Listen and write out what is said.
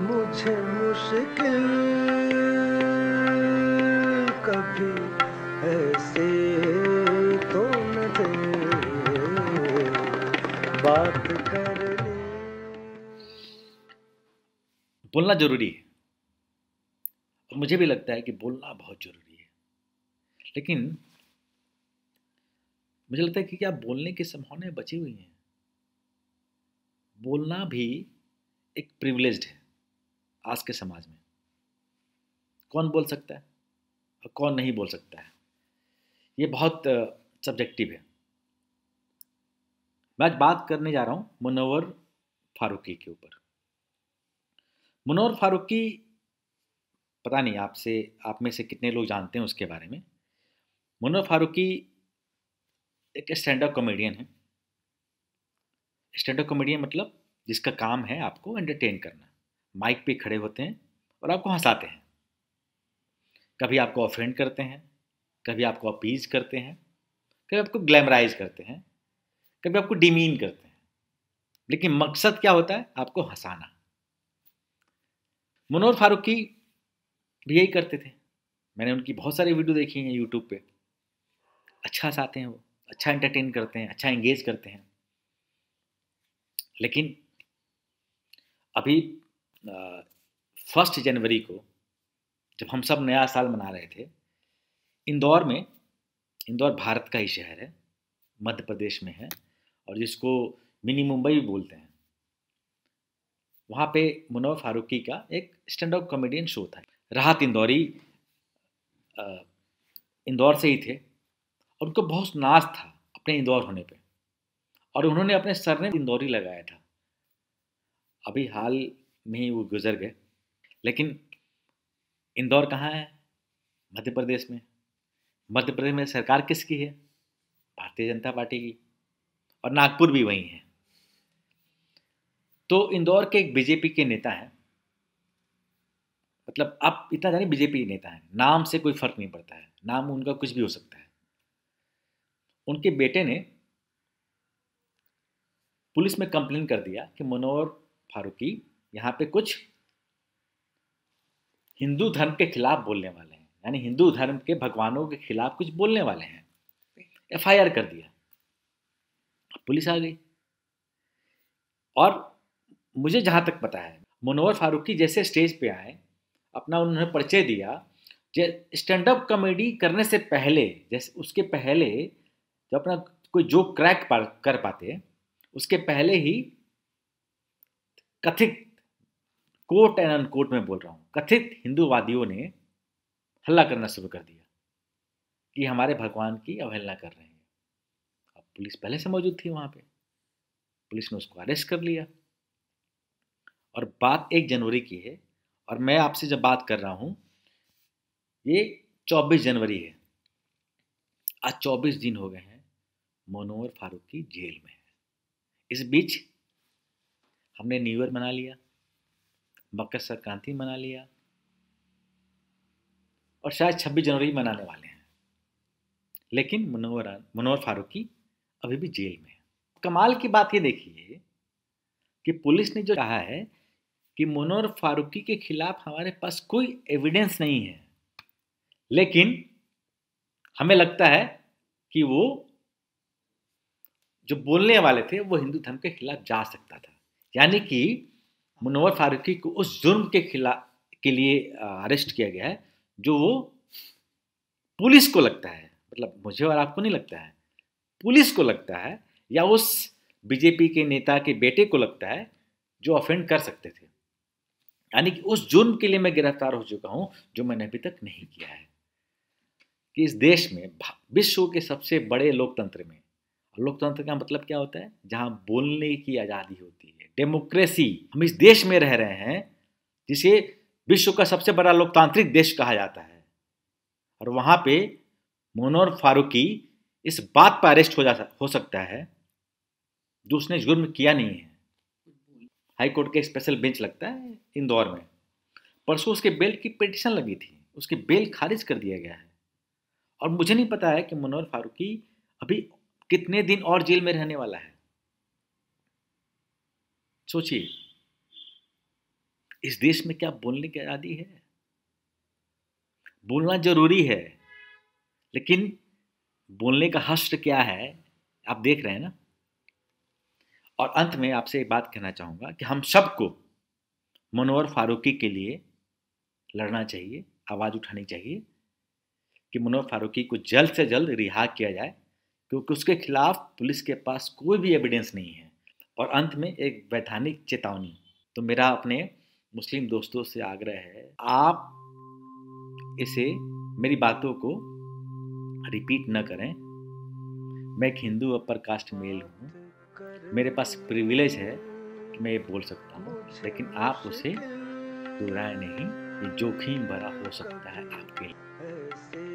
मुझे मुश्किल कभी ऐसे तो न दे बात कर ले बोलना जरूरी है और मुझे भी लगता है कि बोलना बहुत जरूरी है लेकिन मुझे लगता है कि क्या बोलने की संभावनाएं बची हुई हैं बोलना भी एक प्रिविलेज है आज के समाज में कौन बोल सकता है और कौन नहीं बोल सकता है ये बहुत सब्जेक्टिव है मैं आज बात करने जा रहा हूँ मुनवर फारूकी के ऊपर मुनवर फारूकी पता नहीं आपसे आप में से कितने लोग जानते हैं उसके बारे में मुनवर फारूकी एक स्टैंड अप कॉमेडियन है स्टैंड अप कॉमेडियन मतलब जिसका काम है आपको एंटरटेन करना माइक पे खड़े होते हैं और आपको हंसाते हैं कभी आपको ऑफेंड करते हैं कभी आपको अपीज करते हैं कभी आपको ग्लैमराइज करते हैं कभी आपको डिमीन करते हैं लेकिन मकसद क्या होता है आपको हंसाना मनोहर फारूकी भी यही करते थे मैंने उनकी बहुत सारी वीडियो देखी हैं यूट्यूब पे अच्छा हंसाते हैं वो अच्छा एंटरटेन करते हैं अच्छा एंगेज करते हैं लेकिन अभी फर्स्ट जनवरी को जब हम सब नया साल मना रहे थे इंदौर में इंदौर भारत का ही शहर है मध्य प्रदेश में है और जिसको मिनी मुंबई भी बोलते हैं वहाँ पे मुनव फारूकी का एक स्टैंड अप कॉमेडियन शो था राहत इंदौरी इंदौर से ही थे और उनको बहुत नाच था अपने इंदौर होने पे और उन्होंने अपने सर ने इंदौरी लगाया था अभी हाल में ही वो गुजर गए लेकिन इंदौर कहाँ है मध्य प्रदेश में मध्य प्रदेश में सरकार किसकी है भारतीय जनता पार्टी की और नागपुर भी वहीं है तो इंदौर के एक बीजेपी के नेता हैं मतलब आप इतना जानिए बीजेपी नेता है नाम से कोई फर्क नहीं पड़ता है नाम उनका कुछ भी हो सकता है उनके बेटे ने पुलिस में कंप्लेन कर दिया कि मनोहर फारूकी यहाँ पे कुछ हिंदू धर्म के खिलाफ बोलने वाले हैं यानी हिंदू धर्म के भगवानों के खिलाफ कुछ बोलने वाले हैं एफ कर दिया पुलिस आ गई और मुझे जहाँ तक पता है मनोहर फारूकी जैसे स्टेज पे आए अपना उन्होंने परिचय दिया स्टैंड अप कॉमेडी करने से पहले जैसे उसके पहले जो अपना कोई जोक क्रैक कर पाते उसके पहले ही कथित कोट एंड अनकोट में बोल रहा हूँ कथित हिंदूवादियों ने हल्ला करना शुरू कर दिया कि हमारे भगवान की अवहेलना कर रहे हैं अब पुलिस पहले से मौजूद थी वहाँ पे पुलिस ने उसको अरेस्ट कर लिया और बात एक जनवरी की है और मैं आपसे जब बात कर रहा हूँ ये 24 जनवरी है आज 24 दिन हो गए हैं मनोहर फारूक की जेल में है इस बीच हमने न्यू ईयर मना लिया मकर संक्रांति मना लिया और शायद छब्बीस जनवरी मनाने वाले हैं लेकिन मनोहर मनोहर फारूकी अभी भी जेल में है कमाल की बात ये देखिए कि पुलिस ने जो कहा है कि मनोहर फारूकी के खिलाफ हमारे पास कोई एविडेंस नहीं है लेकिन हमें लगता है कि वो जो बोलने वाले थे वो हिंदू धर्म के खिलाफ जा सकता था यानी कि मुनवर फारूकी को उस जुर्म के खिलाफ के लिए अरेस्ट किया गया है जो वो पुलिस को लगता है मतलब मुझे और आपको नहीं लगता है पुलिस को लगता है या उस बीजेपी के नेता के बेटे को लगता है जो ऑफेंड कर सकते थे यानी कि उस जुर्म के लिए मैं गिरफ्तार हो चुका हूं जो मैंने अभी तक नहीं किया है कि इस देश में विश्व के सबसे बड़े लोकतंत्र में लोकतंत्र का मतलब क्या होता है जहाँ बोलने की आज़ादी होती है डेमोक्रेसी हम इस देश में रह रहे हैं जिसे विश्व का सबसे बड़ा लोकतांत्रिक देश कहा जाता है और वहाँ पे मोनोर फारूकी इस बात पर अरेस्ट हो जा हो सकता है जो उसने जुर्म किया नहीं है हाई कोर्ट के स्पेशल बेंच लगता है इंदौर में परसों उसके बेल की पिटिशन लगी थी उसकी बेल खारिज कर दिया गया है और मुझे नहीं पता है कि मनोहर फारूकी अभी कितने दिन और जेल में रहने वाला है सोचिए इस देश में क्या बोलने की आजादी है बोलना जरूरी है लेकिन बोलने का हस्त क्या है आप देख रहे हैं ना और अंत में आपसे एक बात कहना चाहूंगा कि हम सबको मनोहर फारूकी के लिए लड़ना चाहिए आवाज़ उठानी चाहिए कि मनोहर फारूकी को जल्द से जल्द रिहा किया जाए क्योंकि उसके खिलाफ पुलिस के पास कोई भी एविडेंस नहीं है और अंत में एक वैधानिक चेतावनी तो मेरा अपने मुस्लिम दोस्तों से आग्रह है आप इसे मेरी बातों को रिपीट न करें मैं एक हिंदू अपर कास्ट मेल हूँ मेरे पास प्रिविलेज है कि मैं ये बोल सकता हूँ लेकिन आप उसे दोहराए नहीं ये जोखिम भरा हो सकता है आपके लिए